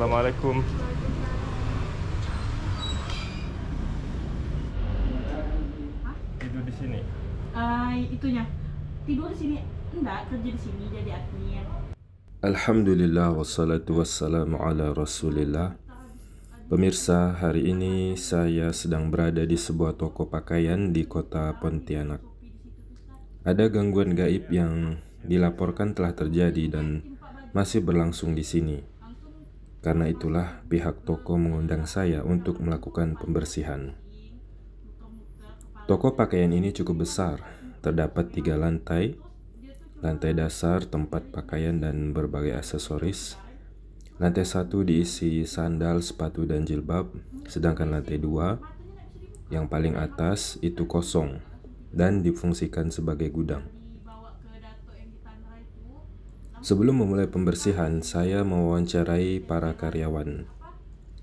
Assalamualaikum. Tidur di sini? Uh, itunya. Tidur di sini. Enggak, kerja di sini jadi admin. Alhamdulillah wassalatu wassalamu ala rasulillah Pemirsa, hari ini saya sedang berada di sebuah toko pakaian di kota Pontianak. Ada gangguan gaib yang dilaporkan telah terjadi dan masih berlangsung di sini. Karena itulah pihak toko mengundang saya untuk melakukan pembersihan. Toko pakaian ini cukup besar, terdapat tiga lantai, lantai dasar, tempat pakaian dan berbagai aksesoris. Lantai satu diisi sandal, sepatu, dan jilbab, sedangkan lantai dua yang paling atas itu kosong dan difungsikan sebagai gudang. Sebelum memulai pembersihan, saya mewawancarai para karyawan.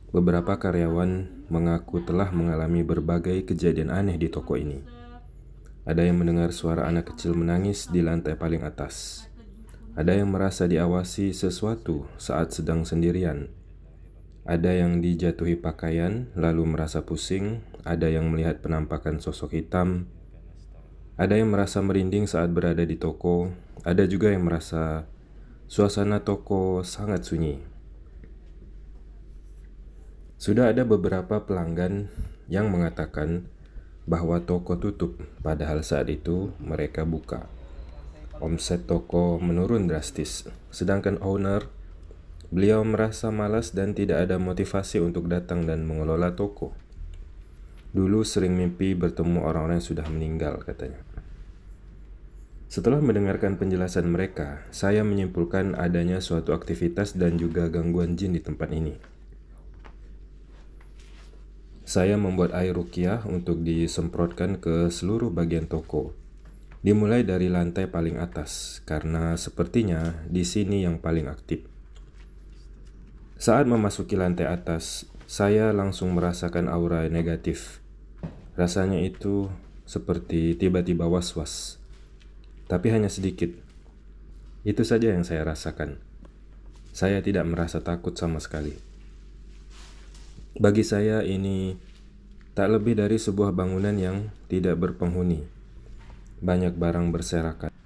Beberapa karyawan mengaku telah mengalami berbagai kejadian aneh di toko ini. Ada yang mendengar suara anak kecil menangis di lantai paling atas. Ada yang merasa diawasi sesuatu saat sedang sendirian. Ada yang dijatuhi pakaian lalu merasa pusing, ada yang melihat penampakan sosok hitam. Ada yang merasa merinding saat berada di toko, ada juga yang merasa Suasana toko sangat sunyi. Sudah ada beberapa pelanggan yang mengatakan bahwa toko tutup, padahal saat itu mereka buka. Omset toko menurun drastis, sedangkan owner beliau merasa malas dan tidak ada motivasi untuk datang dan mengelola toko. Dulu sering mimpi bertemu orang-orang yang sudah meninggal, katanya. Setelah mendengarkan penjelasan mereka, saya menyimpulkan adanya suatu aktivitas dan juga gangguan jin di tempat ini. Saya membuat air rukiah untuk disemprotkan ke seluruh bagian toko, dimulai dari lantai paling atas karena sepertinya di sini yang paling aktif. Saat memasuki lantai atas, saya langsung merasakan aura negatif. Rasanya itu seperti tiba-tiba was-was tapi hanya sedikit. Itu saja yang saya rasakan. Saya tidak merasa takut sama sekali. Bagi saya, ini tak lebih dari sebuah bangunan yang tidak berpenghuni. Banyak barang berserakan.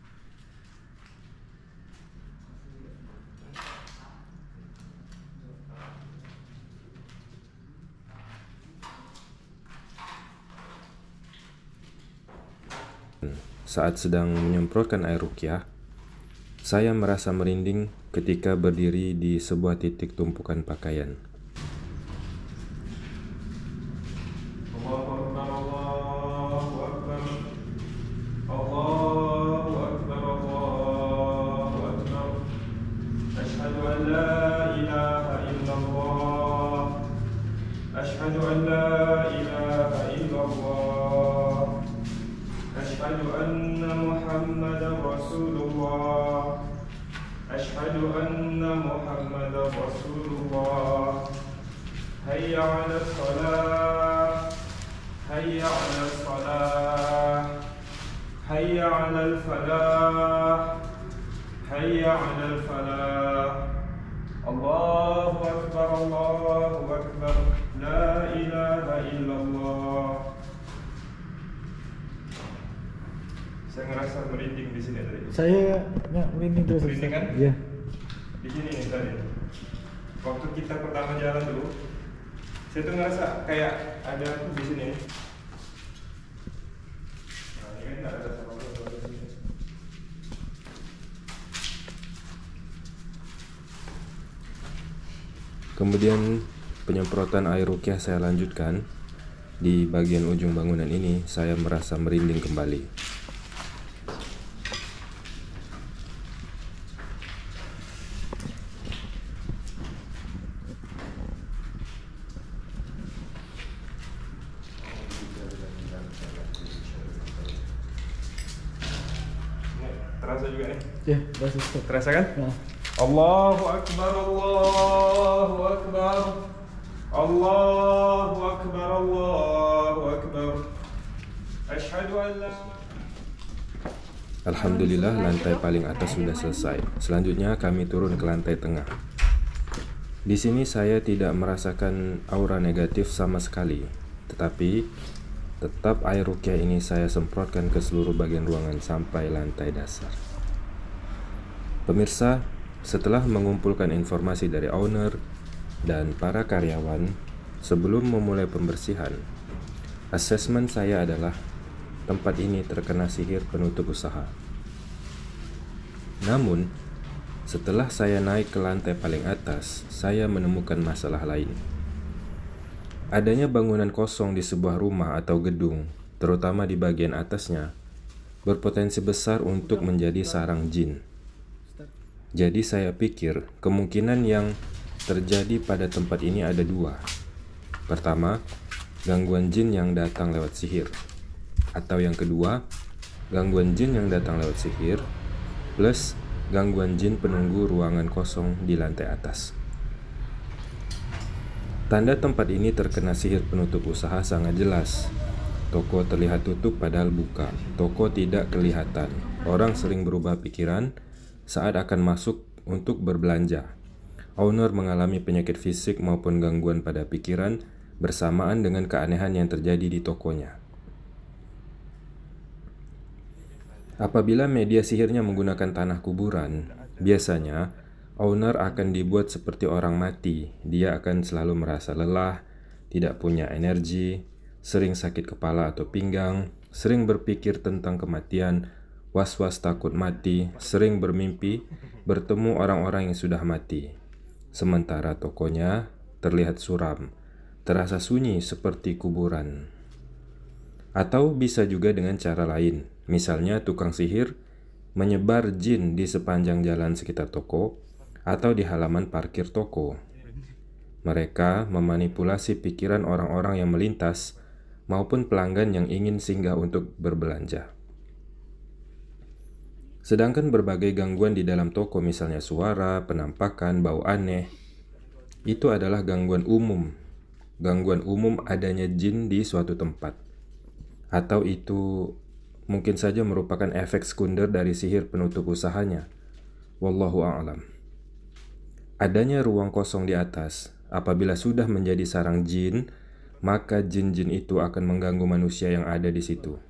saat sedang menyemprotkan air rukyah, saya merasa merinding ketika berdiri di sebuah titik tumpukan pakaian. أشهد أن محمدا رسول الله هيا على الصلاة هيا على الصلاة هيا على الفلاح هيا على الفلاح الله أكبر الله أكبر لا إله إلا الله Saya ngerasa merinding di sini tadi. Saya nggak ya, ya, merinding terus. Merinding kan? Iya. Di sini nih tadi. Waktu kita pertama jalan dulu, saya tuh ngerasa kayak ada nah, kan di sini. Kemudian penyemprotan air rukiah saya lanjutkan. Di bagian ujung bangunan ini, saya merasa merinding kembali. Terasa juga nih? Iya, terasa. Terasa kan? ya. Allahu Akbar, Allahu Akbar. Allahu Akbar, Allahu Akbar. Ashhadu an la Alhamdulillah lantai paling atas sudah selesai. Selanjutnya kami turun ke lantai tengah. Di sini saya tidak merasakan aura negatif sama sekali, tetapi Tetap air rukiah ini saya semprotkan ke seluruh bagian ruangan sampai lantai dasar. Pemirsa, setelah mengumpulkan informasi dari owner dan para karyawan, sebelum memulai pembersihan, asesmen saya adalah tempat ini terkena sihir penutup usaha. Namun, setelah saya naik ke lantai paling atas, saya menemukan masalah lain. Adanya bangunan kosong di sebuah rumah atau gedung, terutama di bagian atasnya, berpotensi besar untuk menjadi sarang jin. Jadi saya pikir kemungkinan yang terjadi pada tempat ini ada dua. Pertama, gangguan jin yang datang lewat sihir. Atau yang kedua, gangguan jin yang datang lewat sihir, plus gangguan jin penunggu ruangan kosong di lantai atas. Tanda tempat ini terkena sihir penutup usaha sangat jelas. Toko terlihat tutup padahal buka. Toko tidak kelihatan. Orang sering berubah pikiran saat akan masuk untuk berbelanja. Owner mengalami penyakit fisik maupun gangguan pada pikiran bersamaan dengan keanehan yang terjadi di tokonya. Apabila media sihirnya menggunakan tanah kuburan, biasanya Owner akan dibuat seperti orang mati. Dia akan selalu merasa lelah, tidak punya energi, sering sakit kepala atau pinggang, sering berpikir tentang kematian, was-was takut mati, sering bermimpi bertemu orang-orang yang sudah mati. Sementara tokonya terlihat suram, terasa sunyi seperti kuburan. Atau bisa juga dengan cara lain, misalnya tukang sihir menyebar jin di sepanjang jalan sekitar toko, atau di halaman parkir toko. Mereka memanipulasi pikiran orang-orang yang melintas maupun pelanggan yang ingin singgah untuk berbelanja. Sedangkan berbagai gangguan di dalam toko misalnya suara, penampakan, bau aneh, itu adalah gangguan umum. Gangguan umum adanya jin di suatu tempat. Atau itu mungkin saja merupakan efek sekunder dari sihir penutup usahanya. Wallahu a'lam. Adanya ruang kosong di atas, apabila sudah menjadi sarang jin, maka jin-jin itu akan mengganggu manusia yang ada di situ.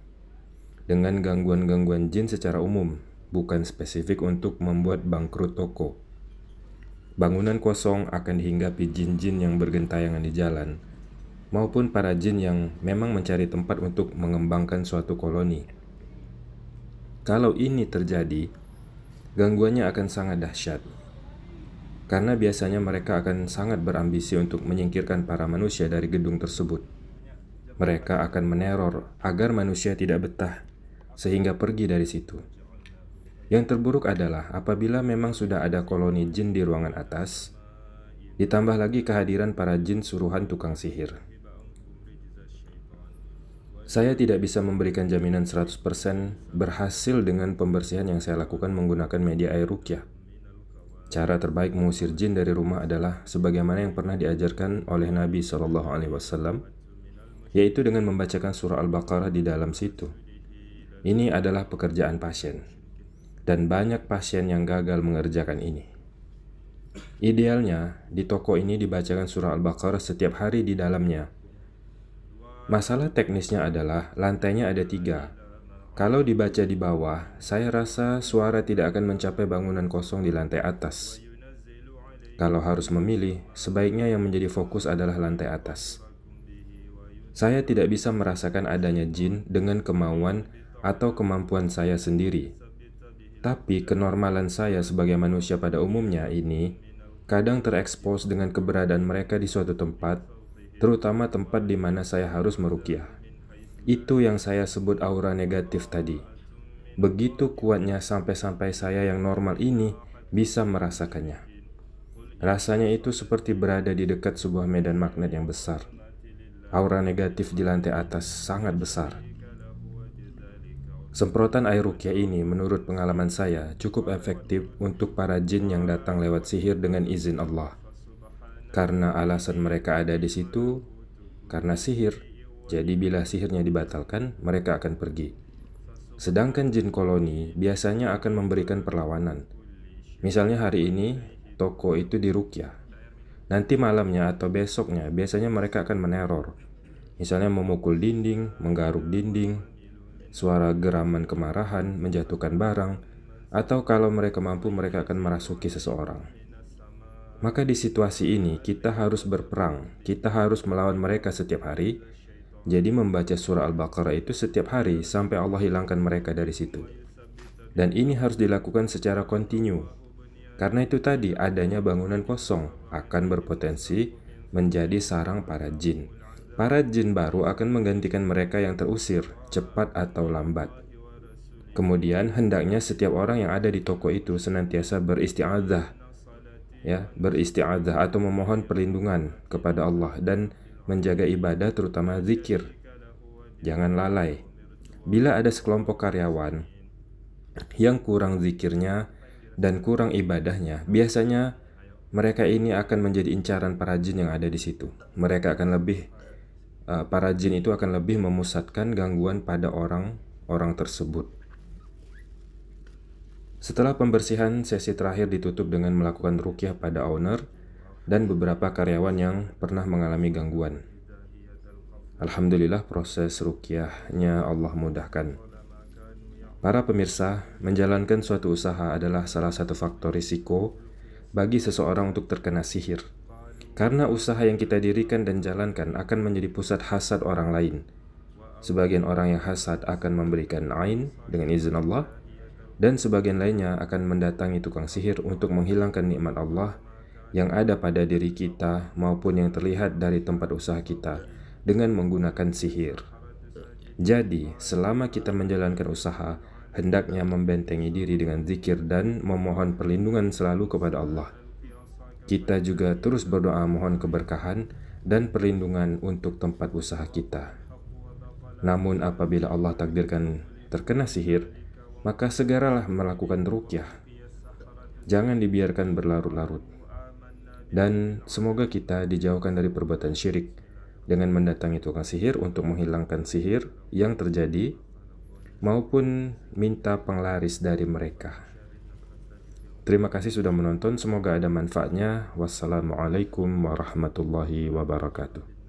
Dengan gangguan-gangguan jin secara umum, bukan spesifik untuk membuat bangkrut toko. Bangunan kosong akan dihinggapi jin-jin yang bergentayangan di jalan, maupun para jin yang memang mencari tempat untuk mengembangkan suatu koloni. Kalau ini terjadi, gangguannya akan sangat dahsyat karena biasanya mereka akan sangat berambisi untuk menyingkirkan para manusia dari gedung tersebut. Mereka akan meneror agar manusia tidak betah, sehingga pergi dari situ. Yang terburuk adalah apabila memang sudah ada koloni jin di ruangan atas, ditambah lagi kehadiran para jin suruhan tukang sihir. Saya tidak bisa memberikan jaminan 100% berhasil dengan pembersihan yang saya lakukan menggunakan media air rukyah Cara terbaik mengusir jin dari rumah adalah sebagaimana yang pernah diajarkan oleh Nabi Shallallahu Alaihi Wasallam, yaitu dengan membacakan surah Al-Baqarah di dalam situ. Ini adalah pekerjaan pasien, dan banyak pasien yang gagal mengerjakan ini. Idealnya, di toko ini dibacakan surah Al-Baqarah setiap hari di dalamnya. Masalah teknisnya adalah lantainya ada tiga, kalau dibaca di bawah, saya rasa suara tidak akan mencapai bangunan kosong di lantai atas. Kalau harus memilih, sebaiknya yang menjadi fokus adalah lantai atas. Saya tidak bisa merasakan adanya jin dengan kemauan atau kemampuan saya sendiri. Tapi kenormalan saya sebagai manusia pada umumnya ini kadang terekspos dengan keberadaan mereka di suatu tempat, terutama tempat di mana saya harus merukiah. Itu yang saya sebut aura negatif tadi. Begitu kuatnya sampai-sampai saya yang normal ini bisa merasakannya. Rasanya itu seperti berada di dekat sebuah medan magnet yang besar. Aura negatif di lantai atas sangat besar. Semprotan air rukia ini menurut pengalaman saya cukup efektif untuk para jin yang datang lewat sihir dengan izin Allah. Karena alasan mereka ada di situ, karena sihir, jadi bila sihirnya dibatalkan, mereka akan pergi. Sedangkan jin koloni biasanya akan memberikan perlawanan. Misalnya hari ini, toko itu dirukyah. Nanti malamnya atau besoknya, biasanya mereka akan meneror. Misalnya memukul dinding, menggaruk dinding, suara geraman kemarahan, menjatuhkan barang, atau kalau mereka mampu mereka akan merasuki seseorang. Maka di situasi ini kita harus berperang, kita harus melawan mereka setiap hari jadi membaca surah Al-Baqarah itu setiap hari sampai Allah hilangkan mereka dari situ. Dan ini harus dilakukan secara kontinu. Karena itu tadi adanya bangunan kosong akan berpotensi menjadi sarang para jin. Para jin baru akan menggantikan mereka yang terusir, cepat atau lambat. Kemudian hendaknya setiap orang yang ada di toko itu senantiasa beristiazah ya beristiazah atau memohon perlindungan kepada Allah dan menjaga ibadah terutama zikir. Jangan lalai. Bila ada sekelompok karyawan yang kurang zikirnya dan kurang ibadahnya, biasanya mereka ini akan menjadi incaran para jin yang ada di situ. Mereka akan lebih e, para jin itu akan lebih memusatkan gangguan pada orang-orang tersebut. Setelah pembersihan, sesi terakhir ditutup dengan melakukan rukyah pada owner dan beberapa karyawan yang pernah mengalami gangguan. Alhamdulillah proses rukyahnya Allah mudahkan. Para pemirsa, menjalankan suatu usaha adalah salah satu faktor risiko bagi seseorang untuk terkena sihir. Karena usaha yang kita dirikan dan jalankan akan menjadi pusat hasad orang lain. Sebagian orang yang hasad akan memberikan ain dengan izin Allah, dan sebagian lainnya akan mendatangi tukang sihir untuk menghilangkan nikmat Allah yang ada pada diri kita maupun yang terlihat dari tempat usaha kita dengan menggunakan sihir. Jadi, selama kita menjalankan usaha, hendaknya membentengi diri dengan zikir dan memohon perlindungan selalu kepada Allah. Kita juga terus berdoa mohon keberkahan dan perlindungan untuk tempat usaha kita. Namun apabila Allah takdirkan terkena sihir, maka segeralah melakukan rukyah. Jangan dibiarkan berlarut-larut. Dan semoga kita dijauhkan dari perbuatan syirik dengan mendatangi tukang sihir untuk menghilangkan sihir yang terjadi maupun minta penglaris dari mereka. Terima kasih sudah menonton, semoga ada manfaatnya. Wassalamualaikum warahmatullahi wabarakatuh.